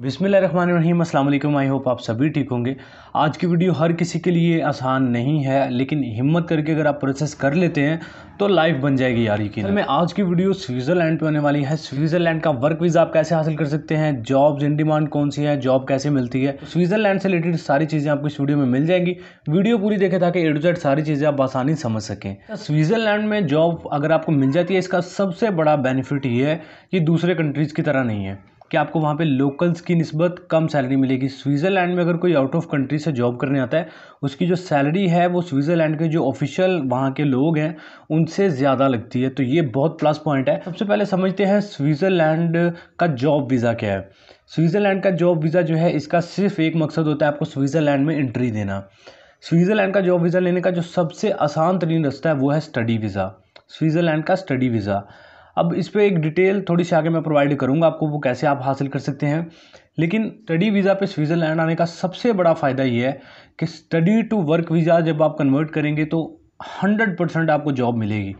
बिसमीम अल्लाम I hope आप सभी ठीक होंगे आज की वीडियो हर किसी के लिए आसान नहीं है लेकिन हिम्मत करके अगर आप प्रोसेस कर लेते हैं तो लाइफ बन जाएगी यार यकीन मैं आज की वीडियो स्विट्ज़रलैंड पे होने वाली है स्विट्ज़रलैंड का वर्क वीज़ा आप कैसे हासिल कर सकते हैं जॉब्स इन डिमांड कौन सी है जॉब कैसे मिलती है स्विट्ज़रलैंड से रिलेटेड सारी चीज़ें आपको इस वीडियो में मिल जाएंगी वीडियो पूरी देखें ताकि ए सारी चीज़ें आप आसानी समझ सकें तो स्विट्ज़रलैंड में जॉब अगर आपको मिल जाती है इसका सबसे बड़ा बेनिफिट ये है कि दूसरे कंट्रीज़ की तरह नहीं है कि आपको वहाँ पे लोकल्स की नस्बत कम सैलरी मिलेगी स्विट्ज़रलैंड में अगर कोई आउट ऑफ कंट्री से जॉब करने आता है उसकी जो सैलरी है वो स्विट्ज़रलैंड के जो ऑफिशियल वहाँ के लोग हैं उनसे ज़्यादा लगती है तो ये बहुत प्लस पॉइंट है सबसे पहले समझते हैं स्विट्ज़रलैंड का जॉब वीज़ा क्या है स्विट्ज़रलैंड का जॉब वीज़ा जो है इसका सिर्फ एक मकसद होता है आपको स्विट्ज़रलैंड में एंट्री देना स्विट्ज़रलैंड का जॉब वीज़ा लेने का जो सबसे आसान तरीन रास्ता है वो है स्टडी वीज़ा स्विट्ज़रलैंड का स्टडी वीज़ा अब इस पर एक डिटेल थोड़ी सी आगे मैं प्रोवाइड करूँगा आपको वो कैसे आप हासिल कर सकते हैं लेकिन स्टडी वीज़ा पे स्विट्ज़रलैंड आने का सबसे बड़ा फ़ायदा ये है कि स्टडी टू वर्क वीज़ा जब आप कन्वर्ट करेंगे तो हंड्रेड परसेंट आपको जॉब मिलेगी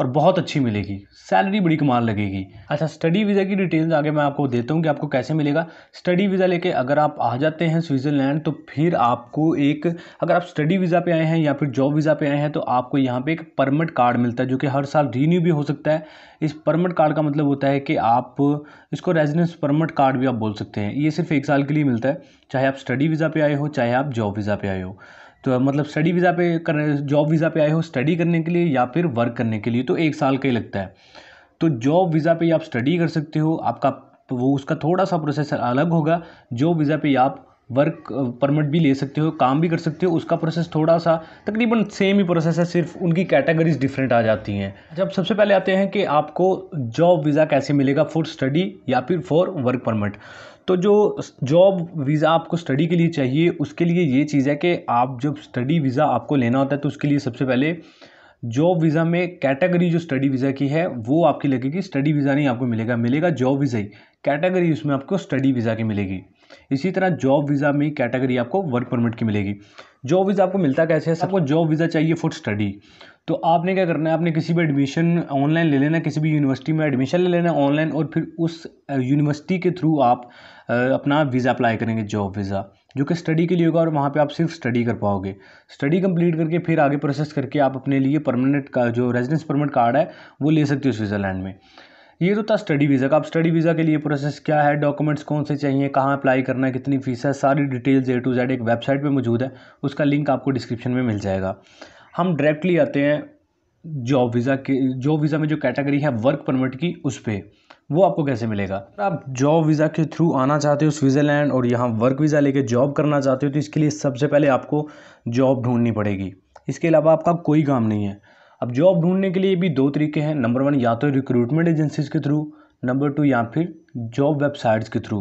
और बहुत अच्छी मिलेगी सैलरी बड़ी कमाल लगेगी अच्छा स्टडी वीज़ा की डिटेल्स आगे मैं आपको देता हूँ कि आपको कैसे मिलेगा स्टडी वीज़ा लेके अगर आप आ जाते हैं स्विट्ज़रलैंड तो फिर आपको एक अगर आप स्टडी वीज़ा पे आए हैं या फिर जॉब वीज़ा पे आए हैं तो आपको यहाँ पे एक परमिट कार्ड मिलता है जो कि हर साल रीन्यू भी हो सकता है इस परमिट कार्ड का मतलब होता है कि आप इसको रेजिडेंस परमिट कार्ड भी आप बोल सकते हैं ये सिर्फ एक साल के लिए मिलता है चाहे आप स्टडी वीज़ा पर आए हो चाहे आप जॉब वीज़ा पर आए हो तो मतलब स्टडी वीज़ा पे कर जॉब वीज़ा पे आए हो स्टडी करने के लिए या फिर वर्क करने के लिए तो एक साल का ही लगता है तो जॉब वीज़ा पे आप स्टडी कर सकते हो आपका वो उसका थोड़ा सा प्रोसेस अलग होगा जॉब वीज़ा पे आप वर्क परमिट भी ले सकते हो काम भी कर सकते हो उसका प्रोसेस थोड़ा सा तकरीबन सेम ही प्रोसेस है सिर्फ उनकी कैटेगरीज डिफरेंट आ जाती हैं जब सबसे पहले आते हैं कि आपको जॉब वीज़ा कैसे मिलेगा फॉर स्टडी या फिर फॉर वर्क परमिट तो जो जॉब वीज़ा आपको स्टडी के लिए चाहिए उसके लिए ये चीज़ है कि आप जब स्टडी वीज़ा आपको लेना होता है तो उसके लिए सबसे पहले जॉब वीज़ा में कैटेगरी जो स्टडी वीज़ा की है वो आपकी लगेगी स्टडी वीज़ा नहीं आपको मिलेगा मिलेगा जॉब वीज़ा ही कैटेगरी उसमें आपको स्टडी वीज़ा की मिलेगी इसी तरह जॉब वीज़ा में कैटेगरी आपको वर्क परमिट की मिलेगी जॉब वीज़ा आपको मिलता कैसे है सबको जॉब वीज़ा चाहिए फॉर स्टडी तो आपने क्या करना है आपने किसी भी एडमिशन ऑनलाइन ले लेना किसी भी यूनिवर्सिटी में एडमिशन ले लेना ऑनलाइन और फिर उस यूनिवर्सिटी के थ्रू आप अपना वीज़ा अप्लाई करेंगे जॉब वीज़ा जो कि स्टडी के लिए होगा और वहाँ पे आप सिर्फ स्टडी कर पाओगे स्टडी कंप्लीट करके फिर आगे प्रोसेस करके आप अपने लिए परमानेंट का जो रेजिडेंस परमिट कार्ड है वो ले सकते हो स्विट्ज़रलैंड में ये तो था स्टडी वीज़ा का अब स्टडी वीज़ा के लिए प्रोसेस क्या है डॉक्यूमेंट्स कौन से चाहिए कहाँ अप्लाई करना है कितनी फ़ीस है सारी डिटेल्स ए टू जेड एक वेबसाइट पे मौजूद है उसका लिंक आपको डिस्क्रिप्शन में मिल जाएगा हम डायरेक्टली आते हैं जॉब वीज़ा के जॉब वीज़ा में जो कैटेगरी है वर्क परमिट की उस पर वो आपको कैसे मिलेगा अगर आप जॉब वीज़ा के थ्रू आना चाहते हो स्विट्ज़रलैंड और यहाँ वर्क वीज़ा लेके जॉब करना चाहते हो तो इसके लिए सबसे पहले आपको जॉब ढूंढनी पड़ेगी इसके अलावा आपका कोई काम नहीं है अब जॉब ढूंढने के लिए भी दो तरीके हैं नंबर वन या तो रिक्रूटमेंट एजेंसीज़ के थ्रू नंबर टू या फिर जॉब वेबसाइट्स के थ्रू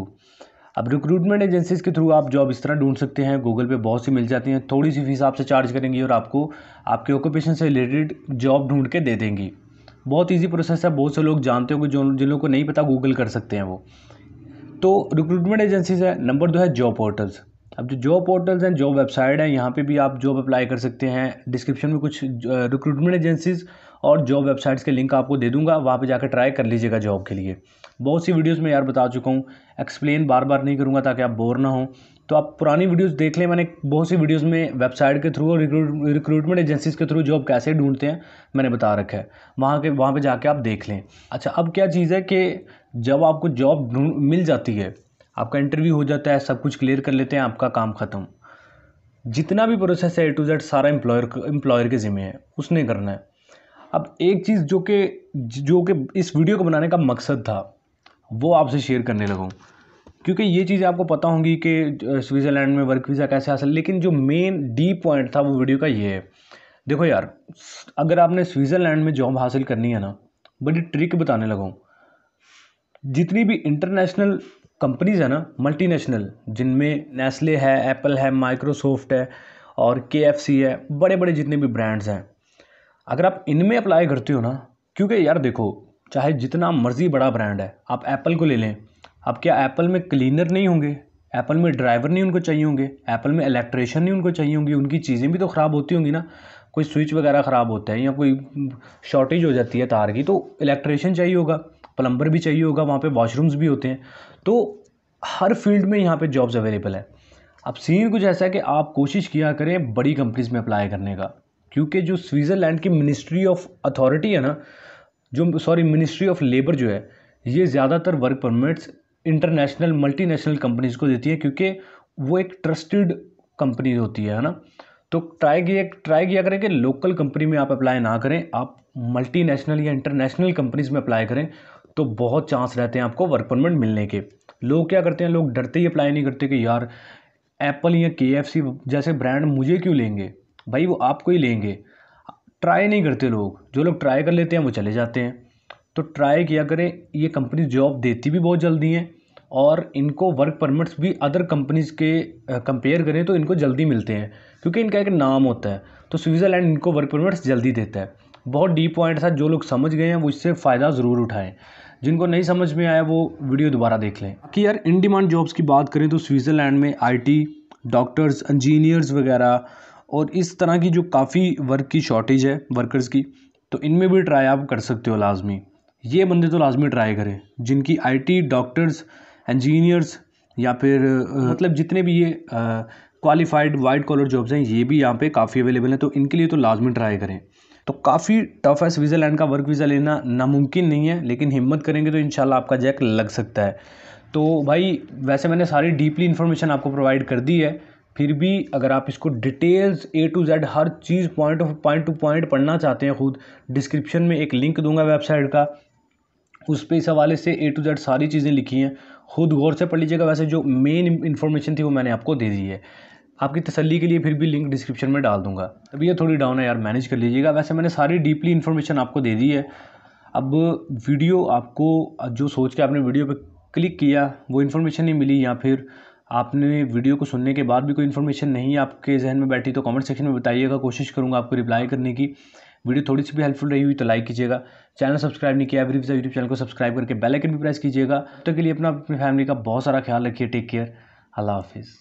अब रिक्रूटमेंट एजेंसीज़ के थ्रू आप जॉब इस तरह ढूंढ सकते हैं गूगल पे बहुत सी मिल जाती हैं थोड़ी सी फीस आपसे चार्ज करेंगी और आपको आपके ऑक्यूपेशन से रिलेटेड जॉब ढूंढ के दे देंगी बहुत इजी प्रोसेस है बहुत से लोग जानते हो जो जिन लोगों को नहीं पता गूगल कर सकते हैं वो तो रिक्रूटमेंट एजेंसीज है नंबर दो है जॉब पोर्टल्स अब जो जॉब पोर्टल्स हैं जॉब वेबसाइट हैं यहाँ पे भी आप जॉब अप्लाई कर सकते हैं डिस्क्रिप्शन में कुछ रिक्रूटमेंट एजेंसीज़ और जॉब वेबसाइट्स के लिंक आपको दे दूंगा वहाँ पे जाकर ट्राई कर लीजिएगा जॉब के लिए बहुत सी वीडियोस में यार बता चुका हूँ एक्सप्लेन बार बार नहीं करूँगा ताकि आप बोर ना हो तो आप पुरानी वीडियोज़ देख लें मैंने बहुत सी वीडियोज़ में वेबसाइट के थ्रू और रिक्रूटमेंट एजेंसीज़ के थ्रू जॉब कैसे ढूंढते हैं मैंने बता रखा है वहाँ के वहाँ पर जाके आप देख लें अच्छा अब क्या चीज़ है कि जब आपको जॉब मिल जाती है आपका इंटरव्यू हो जाता है सब कुछ क्लियर कर लेते हैं आपका काम ख़त्म जितना भी प्रोसेस है ए टू जेड सारा एम्प्लॉयर एम्प्लॉयर के ज़िम्मे है उसने करना है अब एक चीज़ जो कि जो कि इस वीडियो को बनाने का मकसद था वो आपसे शेयर करने लगा क्योंकि ये चीज़ें आपको पता होंगी कि स्विट्ज़रलैंड में वर्क वीज़ा कैसे हासिल लेकिन जो मेन डी पॉइंट था वो वीडियो का ये है देखो यार अगर आपने स्विट्ज़रलैंड में जॉब हासिल करनी है ना बड़ी ट्रिक बताने लगा जितनी भी इंटरनेशनल कंपनीज़ है ना मल्टीनेशनल जिनमें नेस्ले है एप्पल है माइक्रोसॉफ्ट है और के एफ सी है बड़े बड़े जितने भी ब्रांड्स हैं अगर आप इनमें अप्लाई करते हो ना क्योंकि यार देखो चाहे जितना मर्ज़ी बड़ा ब्रांड है आप एप्पल को ले लें अब क्या एप्पल में क्लीनर नहीं होंगे एप्पल में ड्राइवर नहीं उनको चाहिए होंगे एप्पल में इलेक्ट्रिशियन नहीं उनको चाहिए होंगी उनकी चीज़ें भी तो ख़राब होती होंगी ना कोई स्विच वगैरह ख़राब होता है या कोई शॉर्टेज हो जाती है तार की तो इलेक्ट्रिशियन चाहिए होगा प्लम्बर भी चाहिए होगा वहाँ पे वॉशरूम्स भी होते हैं तो हर फील्ड में यहाँ पे जॉब्स अवेलेबल है अब सीन कुछ ऐसा है कि आप कोशिश किया करें बड़ी कंपनीज़ में अप्लाई करने का क्योंकि जो स्विट्ज़रलैंड की मिनिस्ट्री ऑफ अथॉरिटी है ना जो सॉरी मिनिस्ट्री ऑफ लेबर जो है ये ज़्यादातर work permits international multinational companies को देती है क्योंकि वो एक ट्रस्टेड कंपनी होती है ना तो ट्राई किया ट्राई किया करें कि लोकल कंपनी में आप अप्लाई ना करें आप मल्टीनेशनल या इंटरनेशनल कंपनीज़ में अप्लाई करें तो बहुत चांस रहते हैं आपको वर्क परमिट मिलने के लोग क्या करते हैं लोग डरते ही अप्लाई नहीं करते कि यार एप्पल या के जैसे ब्रांड मुझे क्यों लेंगे भाई वो आपको ही लेंगे ट्राई नहीं करते लोग जो लोग ट्राई कर लेते हैं वो चले जाते हैं तो ट्राई किया करें ये कंपनी जॉब देती भी बहुत जल्दी हैं और इनको वर्क परमिट्स भी अदर कंपनीज़ के कंपेयर करें तो इनको जल्दी मिलते हैं क्योंकि इनका एक नाम होता है तो स्विट्ज़रलैंड इनको वर्क परमिट्स जल्दी देता है बहुत डीप पॉइंट था जो लोग समझ गए हैं वो इससे फ़ायदा ज़रूर उठाएं जिनको नहीं समझ में आया वो वीडियो दोबारा देख लें कि यार इन डिमांड जॉब्स की बात करें तो स्विट्ज़रलैंड में आईटी डॉक्टर्स इंजीनियर्स वगैरह और इस तरह की जो काफ़ी वर्क की शॉर्टेज है वर्कर्स की तो इनमें भी ट्राई आप कर सकते हो लाजमी ये बंदे तो लाजमी ट्राई करें जिनकी आईटी डॉक्टर्स इंजीनियर्स या फिर मतलब जितने भी ये क्वालिफाइड वाइट कॉलर जॉब्स हैं ये भी यहाँ पे काफ़ी अवेलेबल हैं तो इनके लिए तो लाजमी ट्राई करें तो काफ़ी टफ है लैंड का वर्क वीज़ा लेना नामुमकिन नहीं है लेकिन हिम्मत करेंगे तो इन आपका जैक लग सकता है तो भाई वैसे मैंने सारी डीपली इन्फॉर्मेशन आपको प्रोवाइड कर दी है फिर भी अगर आप इसको डिटेल्स ए टू जेड हर चीज़ point of point to point पढ़ना चाहते हैं खुद डिस्क्रिप्शन में एक लिंक दूंगा वेबसाइट का उस पर इस हवाले से ए टू जेड सारी चीज़ें लिखी हैं खुद गौर से पढ़ लीजिएगा वैसे जो मेन इन्फॉर्मेशन थी वो मैंने आपको दे दी है आपकी तसल्ली के लिए फिर भी लिंक डिस्क्रिप्शन में डाल दूंगा अब ये थोड़ी डाउन है यार मैनेज कर लीजिएगा वैसे मैंने सारी डीपली इन्फॉर्मेशन आपको दे दी है अब वीडियो आपको जो सोच के आपने वीडियो पर क्लिक किया वो इन्फॉर्मेशन नहीं मिली या फिर आपने वीडियो को सुनने के बाद भी कोई इन्फॉर्मेशन नहीं आपके जहन में बैठी तो कमेंट सेक्शन में बताइएगा कोशिश करूँगा आपको रिप्लाई करने की वीडियो थोड़ी सी भी हेल्पफुल रही हुई तो लाइक कीजिएगा चैनल सब्सक्राइब नहीं किया एवरी यूट्यूब चैनल को सब्सक्राइब करके बेल आइकन भी प्रेस कीजिएगा तो के लिए अपना अपनी फैमिली का बहुत सारा ख्याल रखिए टेक केयर अल्लाह हाफिज़